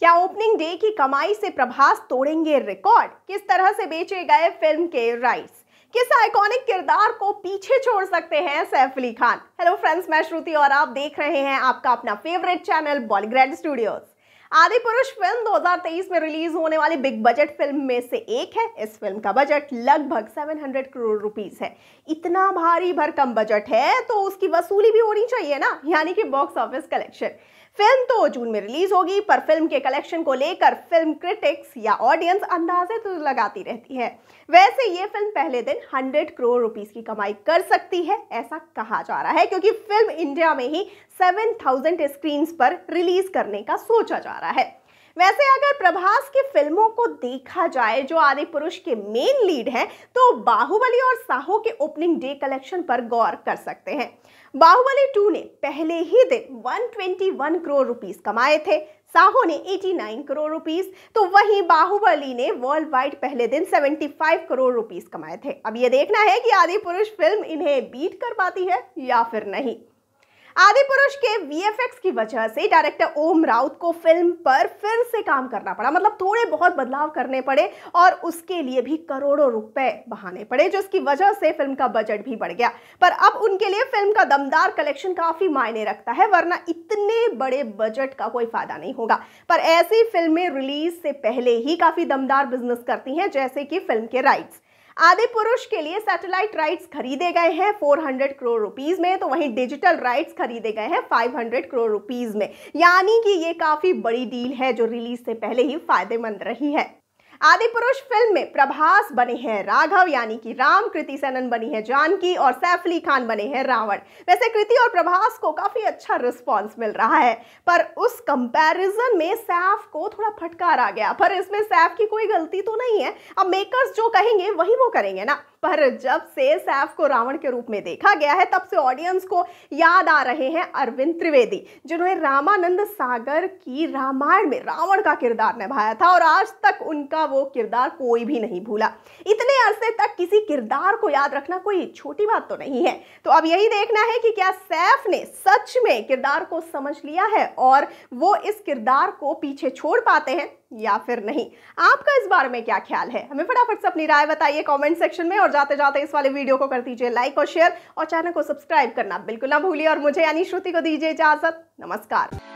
क्या opening day की कमाई से प्रभास तोड़ेंगे रिकॉर्ड किस तरह से बेचे गए फिल्म के राइट्स किस आइकॉनिक किरदार को पीछे छोड़ सकते हैं सैफ अली खान हेलो फ्रेंड्स मैं श्रुति और आप देख रहे हैं आपका अपना फेवरेट चैनल बॉलीग्रेड स्टूडियोज आदि पुरुष फिल्म 2023 में रिलीज होने वाली बिग बजट फिल्म में से एक है इस फिल्म का बजट लगभग 700 करोड़ रुपीस है इतना भारी भरकम बजट है तो उसकी वसूली भी होनी चाहिए ना यानी कि बॉक्स ऑफिस कलेक्शन फिल्म तो जून में रिलीज होगी पर फिल्म के कलेक्शन को लेकर फिल्म क्रिटिक्स या ऑडियंस अंदाजे तो लगाती रहती है वैसे ये फिल्म पहले दिन 100 करोड़ रुपीस की कमाई कर सकती है ऐसा कहा जा रहा है क्योंकि फिल्म इंडिया में ही 7000 स्क्रीन पर रिलीज करने का सोचा जा रहा है वैसे अगर प्रभास की फिल्मों को देखा जाए जो आदि पुरुष के मेन लीड हैं तो बाहुबली और साहू के ओपनिंग डे कलेक्शन पर गौर कर सकते हैं बाहुबली टू ने पहले ही दिन 121 करोड़ रुपीस कमाए थे साहो ने 89 करोड़ रुपीस तो वहीं बाहुबली ने वर्ल्ड वाइड पहले दिन 75 करोड़ रुपीस कमाए थे अब ये देखना है कि आदि पुरुष फिल्म इन्हें बीट कर पाती है या फिर नहीं आदि पुरुष के वीएफएक्स की वजह से डायरेक्टर ओम राउत को फिल्म पर फिर से काम करना पड़ा मतलब थोड़े बहुत बदलाव करने पड़े और उसके लिए भी करोड़ों रुपए बहाने पड़े जिसकी वजह से फिल्म का बजट भी बढ़ गया पर अब उनके लिए फिल्म का दमदार कलेक्शन काफी मायने रखता है वरना इतने बड़े बजट का कोई फायदा नहीं होगा पर ऐसी फिल्में रिलीज से पहले ही काफी दमदार बिजनेस करती हैं जैसे कि फिल्म के राइट्स आदि पुरुष के लिए सैटेलाइट राइट्स खरीदे गए हैं 400 करोड़ रुपीस में तो वहीं डिजिटल राइट्स खरीदे गए हैं 500 करोड़ रुपीस में यानी कि ये काफ़ी बड़ी डील है जो रिलीज से पहले ही फायदेमंद रही है आदि पुरुष फिल्म में प्रभास बने हैं राघव यानी कि राम कृति सेनन बनी है जानकी और सैफ अली खान बने हैं रावण वैसे कृति और प्रभास को काफ़ी अच्छा रिस्पॉन्स मिल रहा है पर उस कंपैरिजन में सैफ को थोड़ा फटकार आ गया पर इसमें सैफ की कोई गलती तो नहीं है अब मेकर्स जो कहेंगे वही वो करेंगे ना पर जब से सैफ को रावण के रूप में देखा गया है तब से ऑडियंस को याद आ रहे हैं अरविंद त्रिवेदी जिन्होंने रामानंद सागर की रामायण में रावण का किरदार निभाया था और आज तक उनका वो किरदार कोई भी नहीं भूला इतने अरसे तक किसी किरदार को याद रखना कोई छोटी बात तो नहीं है तो अब यही देखना है कि क्या सैफ ने सच में किरदार को समझ लिया है और वो इस किरदार को पीछे छोड़ पाते हैं या फिर नहीं आपका इस बारे में क्या ख्याल है हमें फटाफट से अपनी राय बताइए कमेंट सेक्शन में और जाते जाते इस वाले वीडियो को कर दीजिए लाइक और शेयर और चैनल को सब्सक्राइब करना बिल्कुल ना भूलिए और मुझे यानी श्रुति को दीजिए इजाजत नमस्कार